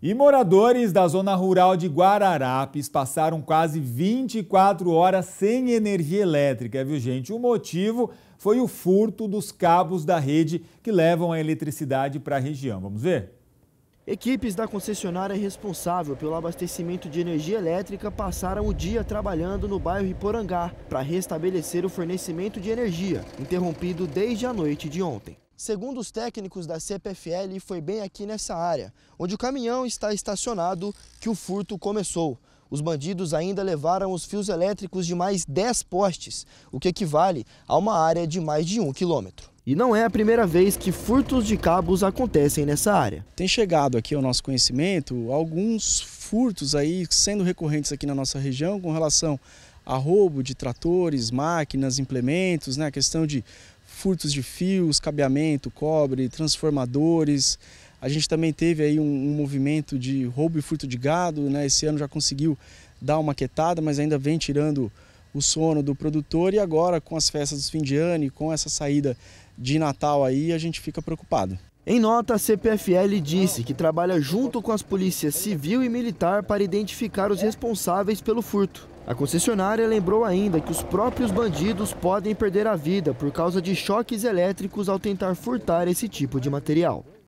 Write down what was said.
E moradores da zona rural de Guararapes passaram quase 24 horas sem energia elétrica, viu gente? O motivo foi o furto dos cabos da rede que levam a eletricidade para a região. Vamos ver? Equipes da concessionária responsável pelo abastecimento de energia elétrica passaram o dia trabalhando no bairro Iporangá para restabelecer o fornecimento de energia, interrompido desde a noite de ontem. Segundo os técnicos da CPFL, foi bem aqui nessa área, onde o caminhão está estacionado, que o furto começou. Os bandidos ainda levaram os fios elétricos de mais 10 postes, o que equivale a uma área de mais de um quilômetro. E não é a primeira vez que furtos de cabos acontecem nessa área. Tem chegado aqui ao nosso conhecimento alguns furtos aí sendo recorrentes aqui na nossa região com relação a roubo de tratores, máquinas, implementos, né, a questão de furtos de fios, cabeamento, cobre, transformadores. A gente também teve aí um, um movimento de roubo e furto de gado, né? Esse ano já conseguiu dar uma quietada, mas ainda vem tirando o sono do produtor e agora com as festas do fim de ano e com essa saída de Natal aí, a gente fica preocupado. Em nota, a CPFL disse que trabalha junto com as polícias civil e militar para identificar os responsáveis pelo furto. A concessionária lembrou ainda que os próprios bandidos podem perder a vida por causa de choques elétricos ao tentar furtar esse tipo de material.